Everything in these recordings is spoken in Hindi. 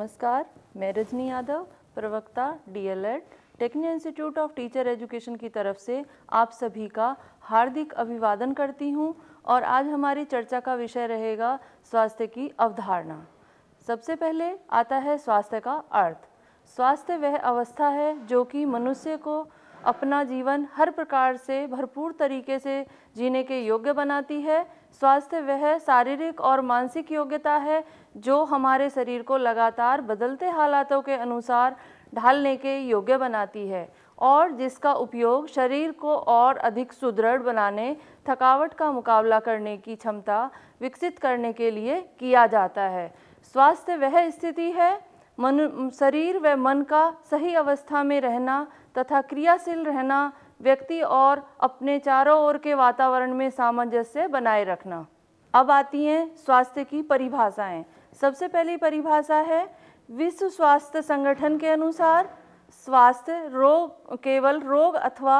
नमस्कार मैं रजनी यादव प्रवक्ता DElEd technical institute of teacher education की तरफ से आप सभी का हार्दिक अभिवादन करती हूं और आज हमारी चर्चा का विषय रहेगा स्वास्थ्य की अवधारणा सबसे पहले आता है स्वास्थ्य का अर्थ स्वास्थ्य वह अवस्था है जो कि मनुष्य को अपना जीवन हर प्रकार से भरपूर तरीके से जीने के योग्य बनाती है स्वास्थ्य वह शारीरिक और मानसिक योग्यता है जो हमारे शरीर को लगातार बदलते हालातों के अनुसार ढालने के योग्य बनाती है और जिसका उपयोग शरीर को और अधिक सुदृढ़ बनाने थकावट का मुकाबला करने की क्षमता विकसित करने के लिए किया जाता है स्वास्थ्य वह स्थिति है मन शरीर व मन का सही अवस्था में रहना तथा क्रियाशील रहना व्यक्ति और अपने चारों ओर के वातावरण में सामंजस्य बनाए रखना अब आती हैं स्वास्थ्य की परिभाषाएं सबसे पहली परिभाषा है विश्व स्वास्थ्य संगठन के अनुसार स्वास्थ्य रोग केवल रोग अथवा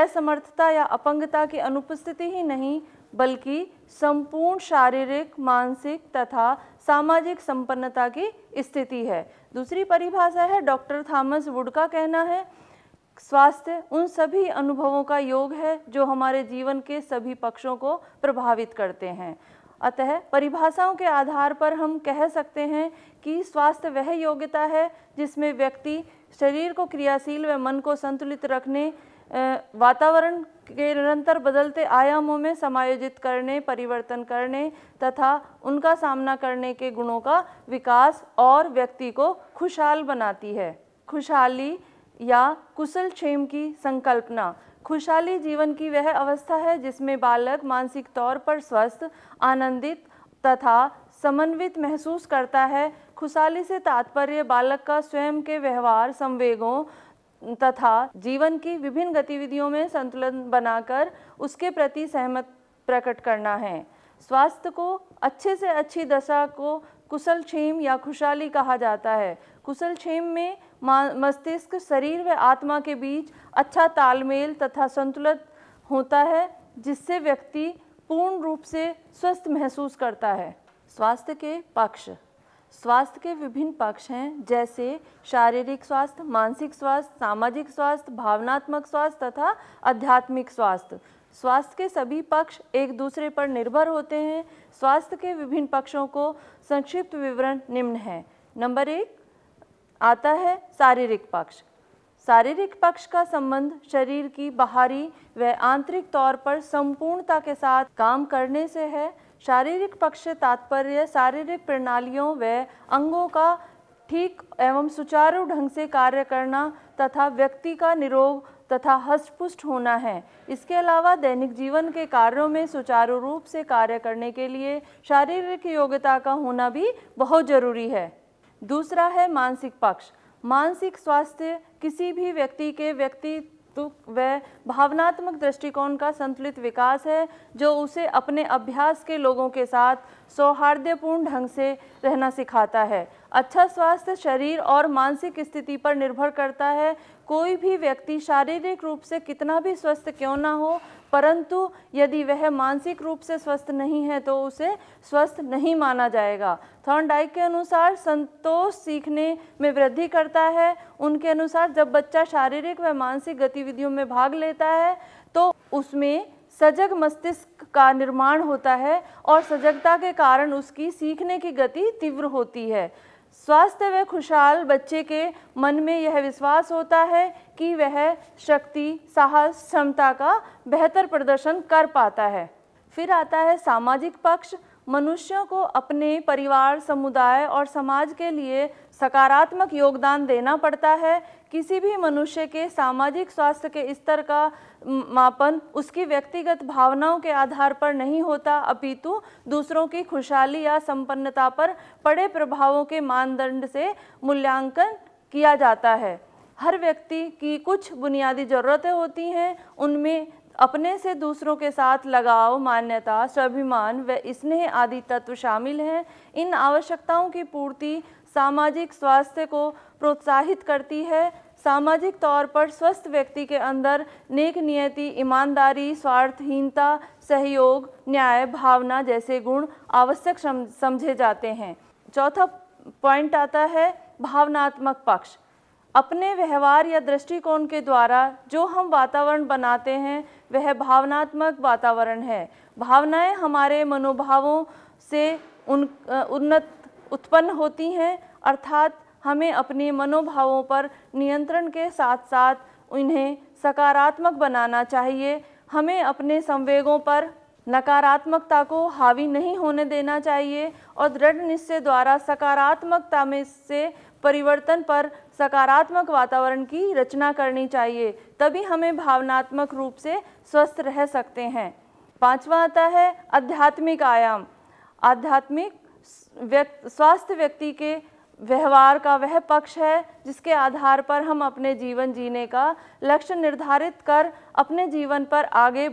असमर्थता या अपंगता की अनुपस्थिति ही नहीं बल्कि संपूर्ण शारीरिक मानसिक तथा सामाजिक संपन्नता की स्थिति है दूसरी परिभाषा है डॉक्टर थॉमस वुड का कहना है स्वास्थ्य उन सभी अनुभवों का योग है जो हमारे जीवन के सभी पक्षों को प्रभावित करते हैं अतः परिभाषाओं के आधार पर हम कह सकते हैं कि स्वास्थ्य वह योग्यता है जिसमें व्यक्ति शरीर को क्रियाशील व मन को संतुलित रखने वातावरण के निरंतर बदलते आयामों में समायोजित करने परिवर्तन करने तथा उनका सामना करने के गुणों का विकास और व्यक्ति को खुशहाल बनाती है खुशहाली या कुशल क्षेम की संकल्पना खुशहाली जीवन की वह अवस्था है जिसमें बालक मानसिक तौर पर स्वस्थ आनंदित तथा समन्वित महसूस करता है खुशहाली से तात्पर्य बालक का स्वयं के व्यवहार संवेगों तथा जीवन की विभिन्न गतिविधियों में संतुलन बनाकर उसके प्रति सहमत प्रकट करना है स्वास्थ्य को अच्छे से अच्छी दशा को कुशल क्षेम या खुशहाली कहा जाता है कुशल क्षेम में मस्तिष्क शरीर व आत्मा के बीच अच्छा तालमेल तथा संतुलित होता है जिससे व्यक्ति पूर्ण रूप से स्वस्थ महसूस करता है स्वास्थ्य के पक्ष स्वास्थ्य के विभिन्न पक्ष हैं जैसे शारीरिक स्वास्थ्य मानसिक स्वास्थ्य सामाजिक स्वास्थ्य भावनात्मक स्वास्थ्य तथा आध्यात्मिक स्वास्थ्य स्वास्थ्य के सभी पक्ष एक दूसरे पर निर्भर होते हैं स्वास्थ्य के विभिन्न पक्षों को संक्षिप्त विवरण निम्न है नंबर एक आता है शारीरिक पक्ष शारीरिक पक्ष का संबंध शरीर की बाहरी व आंतरिक तौर पर संपूर्णता के साथ काम करने से है शारीरिक पक्ष से तात्पर्य शारीरिक प्रणालियों व अंगों का ठीक एवं सुचारू ढंग से कार्य करना तथा व्यक्ति का निरोग तथा हस्तपुष्ट होना है इसके अलावा दैनिक जीवन के कार्यों में सुचारू रूप से कार्य करने के लिए शारीरिक योग्यता का होना भी बहुत ज़रूरी है दूसरा है मानसिक पक्ष मानसिक स्वास्थ्य किसी भी व्यक्ति के व्यक्तित्व तो व भावनात्मक दृष्टिकोण का संतुलित विकास है जो उसे अपने अभ्यास के लोगों के साथ सौहार्द्यपूर्ण ढंग से रहना सिखाता है अच्छा स्वास्थ्य शरीर और मानसिक स्थिति पर निर्भर करता है कोई भी व्यक्ति शारीरिक रूप से कितना भी स्वस्थ क्यों ना हो परंतु यदि वह मानसिक रूप से स्वस्थ नहीं है तो उसे स्वस्थ नहीं माना जाएगा डाइक के अनुसार संतोष सीखने में वृद्धि करता है उनके अनुसार जब बच्चा शारीरिक व मानसिक गतिविधियों में भाग लेता है तो उसमें सजग मस्तिष्क का निर्माण होता है और सजगता के कारण उसकी सीखने की गति तीव्र होती है स्वास्थ्य व खुशहाल बच्चे के मन में यह विश्वास होता है कि वह शक्ति साहस क्षमता का बेहतर प्रदर्शन कर पाता है फिर आता है सामाजिक पक्ष मनुष्यों को अपने परिवार समुदाय और समाज के लिए सकारात्मक योगदान देना पड़ता है किसी भी मनुष्य के सामाजिक स्वास्थ्य के स्तर का मापन उसकी व्यक्तिगत भावनाओं के आधार पर नहीं होता अपितु दूसरों की खुशहाली या संपन्नता पर पड़े प्रभावों के मानदंड से मूल्यांकन किया जाता है हर व्यक्ति की कुछ बुनियादी ज़रूरतें होती हैं उनमें अपने से दूसरों के साथ लगाव मान्यता स्वाभिमान व स्नेह आदि तत्व शामिल हैं इन आवश्यकताओं की पूर्ति सामाजिक स्वास्थ्य को प्रोत्साहित करती है सामाजिक तौर पर स्वस्थ व्यक्ति के अंदर नेक नियति ईमानदारी स्वार्थहीनता सहयोग न्याय भावना जैसे गुण आवश्यक समझे जाते हैं चौथा पॉइंट आता है भावनात्मक पक्ष अपने व्यवहार या दृष्टिकोण के द्वारा जो हम वातावरण बनाते हैं वह भावनात्मक वातावरण है भावनाएं हमारे मनोभावों से उन उन्नत उत्पन्न होती हैं अर्थात हमें अपने मनोभावों पर नियंत्रण के साथ साथ उन्हें सकारात्मक बनाना चाहिए हमें अपने संवेगों पर नकारात्मकता को हावी नहीं होने देना चाहिए और दृढ़ निश्चय द्वारा सकारात्मकता में से परिवर्तन पर सकारात्मक वातावरण की रचना करनी चाहिए तभी हमें भावनात्मक रूप से स्वस्थ रह सकते हैं पांचवा आता है आध्यात्मिक आयाम आध्यात्मिक व्यक्त स्वास्थ्य व्यक्ति के व्यवहार का वह पक्ष है जिसके आधार पर हम अपने जीवन जीने का लक्ष्य निर्धारित कर अपने जीवन पर आगे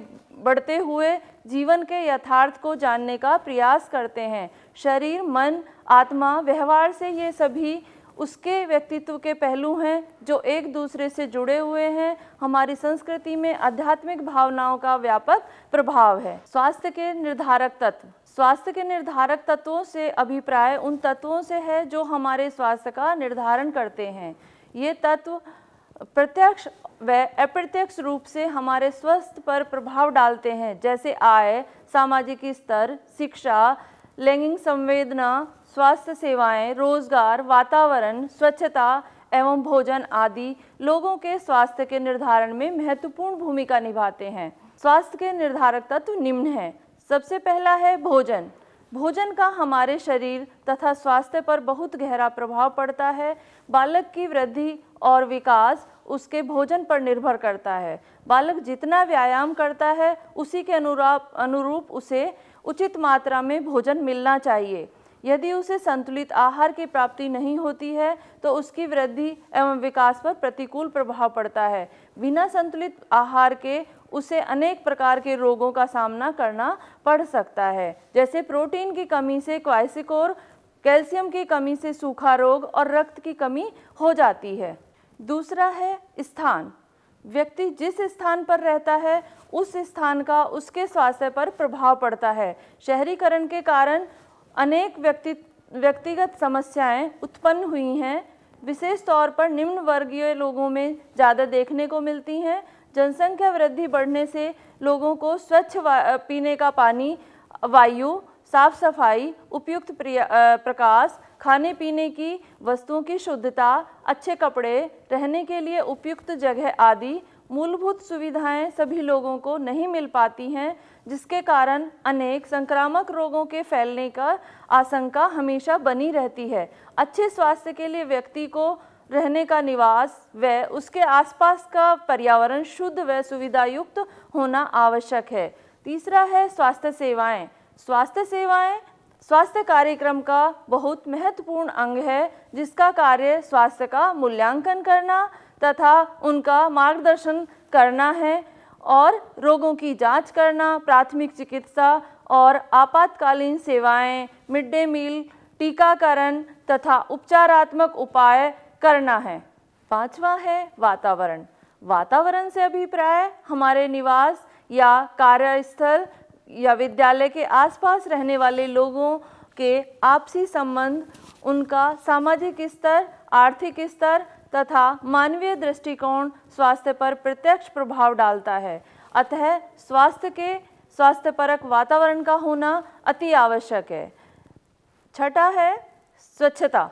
बढ़ते हुए जीवन के यथार्थ को जानने का प्रयास करते हैं शरीर मन आत्मा व्यवहार से ये सभी उसके व्यक्तित्व के पहलू हैं जो एक दूसरे से जुड़े हुए हैं हमारी संस्कृति में आध्यात्मिक भावनाओं का व्यापक प्रभाव है स्वास्थ्य के निर्धारक तत्व स्वास्थ्य के निर्धारक तत्वों से अभिप्राय उन तत्वों से है जो हमारे स्वास्थ्य का निर्धारण करते हैं ये तत्व प्रत्यक्ष व अप्रत्यक्ष रूप से हमारे स्वास्थ्य पर प्रभाव डालते हैं जैसे आय सामाजिक स्तर शिक्षा लैंगिक संवेदना स्वास्थ्य सेवाएं, रोजगार वातावरण स्वच्छता एवं भोजन आदि लोगों के स्वास्थ्य के निर्धारण में महत्वपूर्ण भूमिका निभाते हैं स्वास्थ्य के निर्धारक तत्व निम्न हैं सबसे पहला है भोजन भोजन का हमारे शरीर तथा स्वास्थ्य पर बहुत गहरा प्रभाव पड़ता है बालक की वृद्धि और विकास उसके भोजन पर निर्भर करता है बालक जितना व्यायाम करता है उसी के अनुरूप अनुरूप उसे उचित मात्रा में भोजन मिलना चाहिए यदि उसे संतुलित आहार की प्राप्ति नहीं होती है तो उसकी वृद्धि एवं विकास पर प्रतिकूल प्रभाव पड़ता है बिना संतुलित आहार के उसे अनेक प्रकार के रोगों का सामना करना पड़ सकता है जैसे प्रोटीन की कमी से क्वाइसिकोर कैल्शियम की कमी से सूखा रोग और रक्त की कमी हो जाती है दूसरा है स्थान व्यक्ति जिस स्थान पर रहता है उस स्थान का उसके स्वास्थ्य पर प्रभाव पड़ता है शहरीकरण के कारण अनेक व्यक्ति व्यक्तिगत समस्याएं उत्पन्न हुई हैं विशेष तौर पर निम्न वर्गीय लोगों में ज़्यादा देखने को मिलती हैं जनसंख्या वृद्धि बढ़ने से लोगों को स्वच्छ पीने का पानी वायु साफ सफाई उपयुक्त प्रकाश खाने पीने की वस्तुओं की शुद्धता अच्छे कपड़े रहने के लिए उपयुक्त जगह आदि मूलभूत सुविधाएं सभी लोगों को नहीं मिल पाती हैं जिसके कारण अनेक संक्रामक रोगों के फैलने का आशंका हमेशा बनी रहती है अच्छे स्वास्थ्य के लिए व्यक्ति को रहने का निवास व उसके आसपास का पर्यावरण शुद्ध व सुविधायुक्त होना आवश्यक है तीसरा है स्वास्थ्य सेवाएं स्वास्थ्य सेवाएं स्वास्थ्य कार्यक्रम का बहुत महत्वपूर्ण अंग है जिसका कार्य स्वास्थ्य का मूल्यांकन करना तथा उनका मार्गदर्शन करना है और रोगों की जांच करना प्राथमिक चिकित्सा और आपातकालीन सेवाएं, मिड डे मील टीकाकरण तथा उपचारात्मक उपाय करना है पांचवा है वातावरण वातावरण से अभिप्राय हमारे निवास या कार्यस्थल या विद्यालय के आसपास रहने वाले लोगों के आपसी संबंध उनका सामाजिक स्तर आर्थिक स्तर तथा मानवीय दृष्टिकोण स्वास्थ्य पर प्रत्यक्ष प्रभाव डालता है अतः स्वास्थ्य के स्वास्थ्यपरक वातावरण का होना अति आवश्यक है छठा है स्वच्छता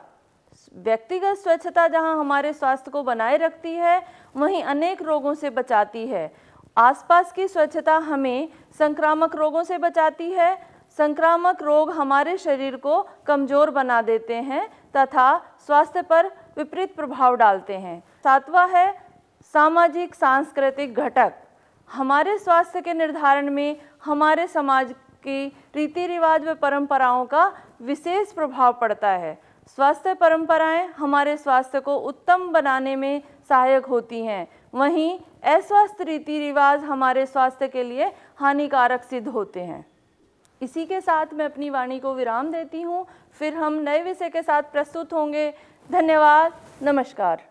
व्यक्तिगत स्वच्छता जहां हमारे स्वास्थ्य को बनाए रखती है वहीं अनेक रोगों से बचाती है आसपास की स्वच्छता हमें संक्रामक रोगों से बचाती है संक्रामक रोग हमारे शरीर को कमज़ोर बना देते हैं तथा स्वास्थ्य पर विपरीत प्रभाव डालते हैं सातवां है सामाजिक सांस्कृतिक घटक हमारे स्वास्थ्य के निर्धारण में हमारे समाज की रीति रिवाज व परंपराओं का विशेष प्रभाव पड़ता है स्वास्थ्य परंपराएं हमारे स्वास्थ्य को उत्तम बनाने में सहायक होती हैं वहीं अस्वस्थ रीति रिवाज हमारे स्वास्थ्य के लिए हानिकारक सिद्ध होते हैं इसी के साथ मैं अपनी वाणी को विराम देती हूँ फिर हम नए विषय के साथ प्रस्तुत होंगे धन्यवाद नमस्कार